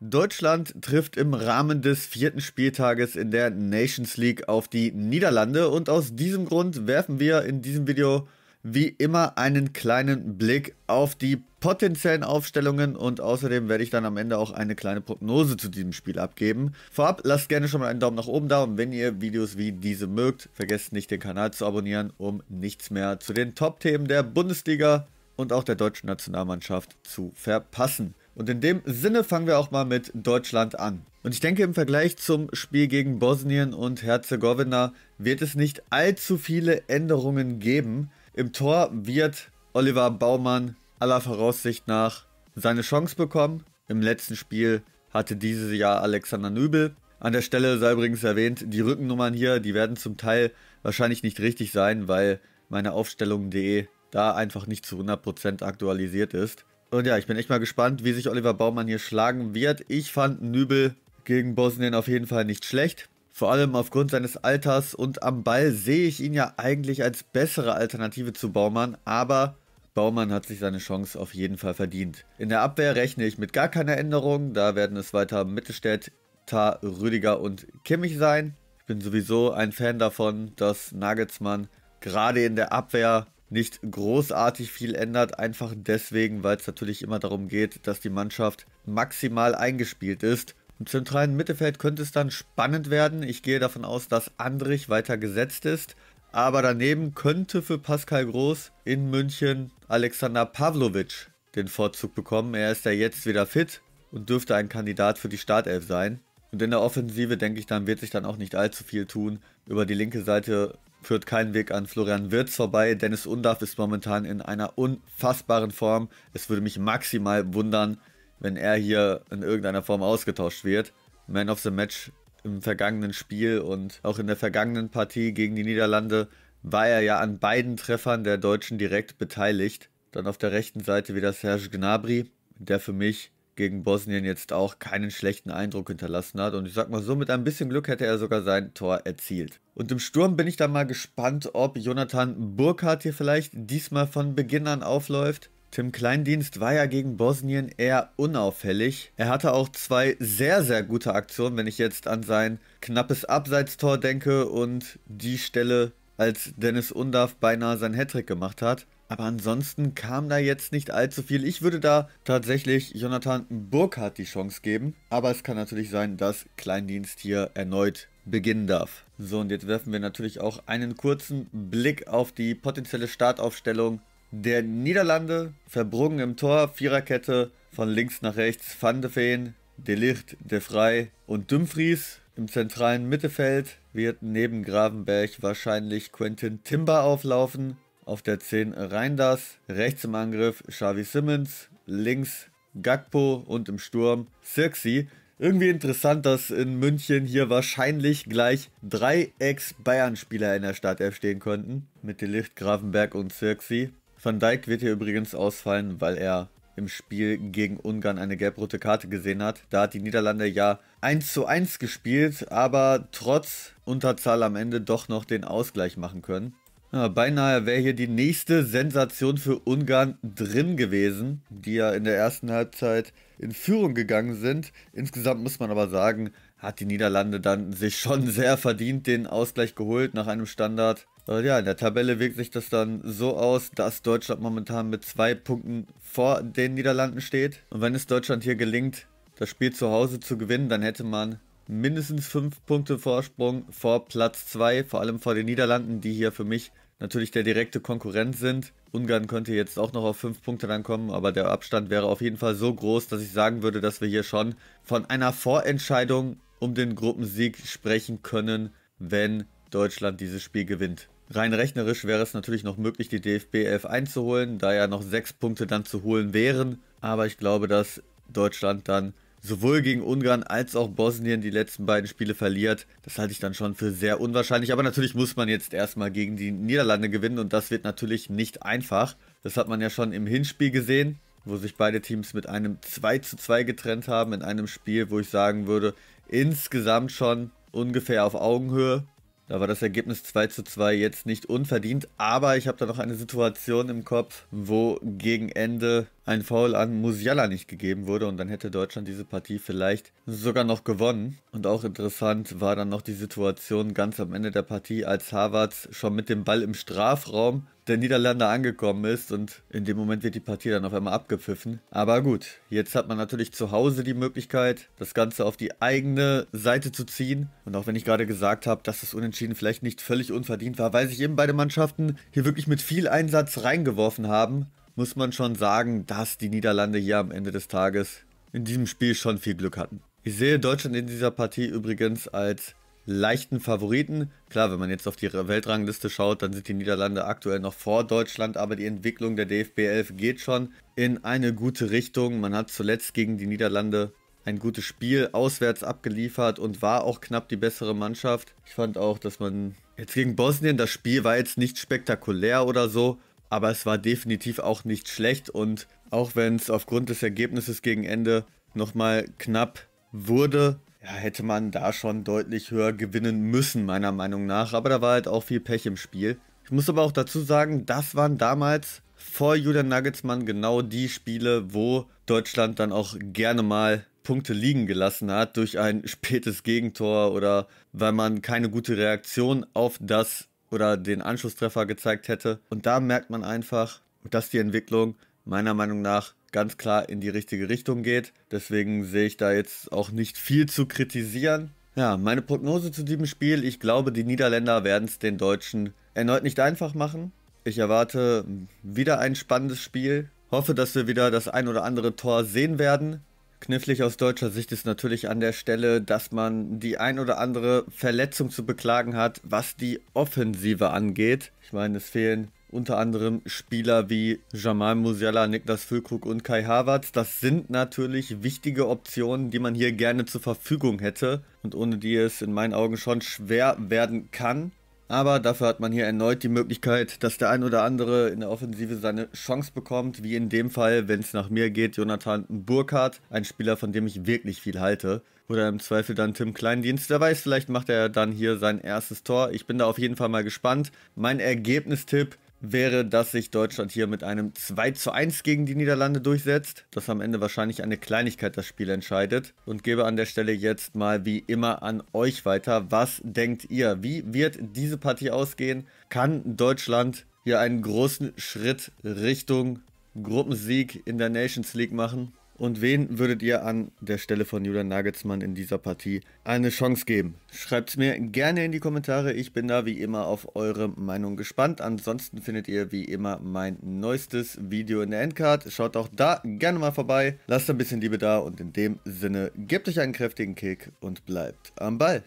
Deutschland trifft im Rahmen des vierten Spieltages in der Nations League auf die Niederlande und aus diesem Grund werfen wir in diesem Video wie immer einen kleinen Blick auf die potenziellen Aufstellungen und außerdem werde ich dann am Ende auch eine kleine Prognose zu diesem Spiel abgeben. Vorab lasst gerne schon mal einen Daumen nach oben da und wenn ihr Videos wie diese mögt, vergesst nicht den Kanal zu abonnieren, um nichts mehr zu den Top-Themen der Bundesliga und auch der deutschen Nationalmannschaft zu verpassen. Und in dem Sinne fangen wir auch mal mit Deutschland an. Und ich denke, im Vergleich zum Spiel gegen Bosnien und Herzegowina wird es nicht allzu viele Änderungen geben. Im Tor wird Oliver Baumann aller Voraussicht nach seine Chance bekommen. Im letzten Spiel hatte dieses Jahr Alexander Nübel. An der Stelle sei übrigens erwähnt, die Rückennummern hier, die werden zum Teil wahrscheinlich nicht richtig sein, weil meine Aufstellung.de da einfach nicht zu 100% aktualisiert ist. Und ja, ich bin echt mal gespannt, wie sich Oliver Baumann hier schlagen wird. Ich fand Nübel gegen Bosnien auf jeden Fall nicht schlecht. Vor allem aufgrund seines Alters und am Ball sehe ich ihn ja eigentlich als bessere Alternative zu Baumann, aber Baumann hat sich seine Chance auf jeden Fall verdient. In der Abwehr rechne ich mit gar keiner Änderung, da werden es weiter Mittelstädt, Tar, Rüdiger und Kimmich sein. Ich bin sowieso ein Fan davon, dass Nagelsmann gerade in der Abwehr nicht großartig viel ändert, einfach deswegen, weil es natürlich immer darum geht, dass die Mannschaft maximal eingespielt ist. Im zentralen Mittelfeld könnte es dann spannend werden. Ich gehe davon aus, dass Andrich weiter gesetzt ist. Aber daneben könnte für Pascal Groß in München Alexander Pavlovic den Vorzug bekommen. Er ist ja jetzt wieder fit und dürfte ein Kandidat für die Startelf sein. Und in der Offensive, denke ich, dann wird sich dann auch nicht allzu viel tun. Über die linke Seite führt kein Weg an Florian Wirtz vorbei. Dennis Undaff ist momentan in einer unfassbaren Form. Es würde mich maximal wundern, wenn er hier in irgendeiner Form ausgetauscht wird. Man of the Match im vergangenen Spiel und auch in der vergangenen Partie gegen die Niederlande war er ja an beiden Treffern der Deutschen direkt beteiligt. Dann auf der rechten Seite wieder Serge Gnabry, der für mich gegen Bosnien jetzt auch keinen schlechten Eindruck hinterlassen hat. Und ich sag mal so, mit ein bisschen Glück hätte er sogar sein Tor erzielt. Und im Sturm bin ich dann mal gespannt, ob Jonathan Burkhardt hier vielleicht diesmal von Beginn an aufläuft. Tim Kleindienst war ja gegen Bosnien eher unauffällig. Er hatte auch zwei sehr, sehr gute Aktionen, wenn ich jetzt an sein knappes Abseitstor denke und die Stelle, als Dennis Undarf beinahe sein Hattrick gemacht hat. Aber ansonsten kam da jetzt nicht allzu viel. Ich würde da tatsächlich Jonathan Burkhardt die Chance geben. Aber es kann natürlich sein, dass Kleindienst hier erneut beginnen darf. So, und jetzt werfen wir natürlich auch einen kurzen Blick auf die potenzielle Startaufstellung der Niederlande. Verbrungen im Tor, Viererkette von links nach rechts, Van de Feen, De Ligt, De Vrij und Dumfries. Im zentralen Mittelfeld wird neben Gravenberg wahrscheinlich Quentin Timber auflaufen. Auf der 10 Reinders, rechts im Angriff Xavi Simmons, links Gakpo und im Sturm Sirksi. Irgendwie interessant, dass in München hier wahrscheinlich gleich drei Ex-Bayern-Spieler in der Startelf stehen könnten. Mit Delicht, Grafenberg und Sirksi. Van Dijk wird hier übrigens ausfallen, weil er im Spiel gegen Ungarn eine gelb-rote Karte gesehen hat. Da hat die Niederlande ja 1 zu 1 gespielt, aber trotz Unterzahl am Ende doch noch den Ausgleich machen können. Ja, beinahe wäre hier die nächste Sensation für Ungarn drin gewesen, die ja in der ersten Halbzeit in Führung gegangen sind. Insgesamt muss man aber sagen, hat die Niederlande dann sich schon sehr verdient den Ausgleich geholt nach einem Standard. Äh, ja, in der Tabelle wirkt sich das dann so aus, dass Deutschland momentan mit zwei Punkten vor den Niederlanden steht. Und wenn es Deutschland hier gelingt, das Spiel zu Hause zu gewinnen, dann hätte man mindestens fünf Punkte Vorsprung vor Platz zwei, vor allem vor den Niederlanden, die hier für mich natürlich der direkte Konkurrent sind. Ungarn könnte jetzt auch noch auf fünf Punkte dann kommen, aber der Abstand wäre auf jeden Fall so groß, dass ich sagen würde, dass wir hier schon von einer Vorentscheidung um den Gruppensieg sprechen können, wenn Deutschland dieses Spiel gewinnt. Rein rechnerisch wäre es natürlich noch möglich, die DFB 11 einzuholen, da ja noch sechs Punkte dann zu holen wären. Aber ich glaube, dass Deutschland dann sowohl gegen Ungarn als auch Bosnien die letzten beiden Spiele verliert. Das halte ich dann schon für sehr unwahrscheinlich. Aber natürlich muss man jetzt erstmal gegen die Niederlande gewinnen und das wird natürlich nicht einfach. Das hat man ja schon im Hinspiel gesehen, wo sich beide Teams mit einem 2 zu 2 getrennt haben in einem Spiel, wo ich sagen würde, insgesamt schon ungefähr auf Augenhöhe. Da war das Ergebnis 2 zu 2 jetzt nicht unverdient, aber ich habe da noch eine Situation im Kopf, wo gegen Ende ein Foul an Musiala nicht gegeben wurde und dann hätte Deutschland diese Partie vielleicht sogar noch gewonnen. Und auch interessant war dann noch die Situation ganz am Ende der Partie, als Havertz schon mit dem Ball im Strafraum der Niederlande angekommen ist und in dem Moment wird die Partie dann auf einmal abgepfiffen. Aber gut, jetzt hat man natürlich zu Hause die Möglichkeit, das Ganze auf die eigene Seite zu ziehen. Und auch wenn ich gerade gesagt habe, dass das Unentschieden vielleicht nicht völlig unverdient war, weil sich eben beide Mannschaften hier wirklich mit viel Einsatz reingeworfen haben muss man schon sagen, dass die Niederlande hier am Ende des Tages in diesem Spiel schon viel Glück hatten. Ich sehe Deutschland in dieser Partie übrigens als leichten Favoriten. Klar, wenn man jetzt auf die Weltrangliste schaut, dann sind die Niederlande aktuell noch vor Deutschland, aber die Entwicklung der DFB 11 geht schon in eine gute Richtung. Man hat zuletzt gegen die Niederlande ein gutes Spiel auswärts abgeliefert und war auch knapp die bessere Mannschaft. Ich fand auch, dass man jetzt gegen Bosnien, das Spiel war jetzt nicht spektakulär oder so, aber es war definitiv auch nicht schlecht und auch wenn es aufgrund des Ergebnisses gegen Ende nochmal knapp wurde, ja, hätte man da schon deutlich höher gewinnen müssen, meiner Meinung nach. Aber da war halt auch viel Pech im Spiel. Ich muss aber auch dazu sagen, das waren damals vor Julian Nagelsmann genau die Spiele, wo Deutschland dann auch gerne mal Punkte liegen gelassen hat durch ein spätes Gegentor oder weil man keine gute Reaktion auf das oder den Anschlusstreffer gezeigt hätte. Und da merkt man einfach, dass die Entwicklung meiner Meinung nach ganz klar in die richtige Richtung geht. Deswegen sehe ich da jetzt auch nicht viel zu kritisieren. Ja, meine Prognose zu diesem Spiel, ich glaube, die Niederländer werden es den Deutschen erneut nicht einfach machen. Ich erwarte wieder ein spannendes Spiel. Hoffe, dass wir wieder das ein oder andere Tor sehen werden. Knifflig aus deutscher Sicht ist natürlich an der Stelle, dass man die ein oder andere Verletzung zu beklagen hat, was die Offensive angeht. Ich meine, es fehlen unter anderem Spieler wie Jamal Musiala, Niklas Füllkrug und Kai Havertz. Das sind natürlich wichtige Optionen, die man hier gerne zur Verfügung hätte und ohne die es in meinen Augen schon schwer werden kann. Aber dafür hat man hier erneut die Möglichkeit, dass der ein oder andere in der Offensive seine Chance bekommt, wie in dem Fall, wenn es nach mir geht, Jonathan Burkhardt, ein Spieler, von dem ich wirklich viel halte. Oder im Zweifel dann Tim Kleindienst. Wer weiß, vielleicht macht er dann hier sein erstes Tor. Ich bin da auf jeden Fall mal gespannt. Mein Ergebnistipp wäre, dass sich Deutschland hier mit einem 2 zu 1 gegen die Niederlande durchsetzt, das am Ende wahrscheinlich eine Kleinigkeit das Spiel entscheidet und gebe an der Stelle jetzt mal wie immer an euch weiter. Was denkt ihr? Wie wird diese Partie ausgehen? Kann Deutschland hier einen großen Schritt Richtung Gruppensieg in der Nations League machen? Und wen würdet ihr an der Stelle von Julian Nagelsmann in dieser Partie eine Chance geben? Schreibt's mir gerne in die Kommentare. Ich bin da wie immer auf eure Meinung gespannt. Ansonsten findet ihr wie immer mein neuestes Video in der Endcard. Schaut auch da gerne mal vorbei. Lasst ein bisschen Liebe da und in dem Sinne gebt euch einen kräftigen Kick und bleibt am Ball.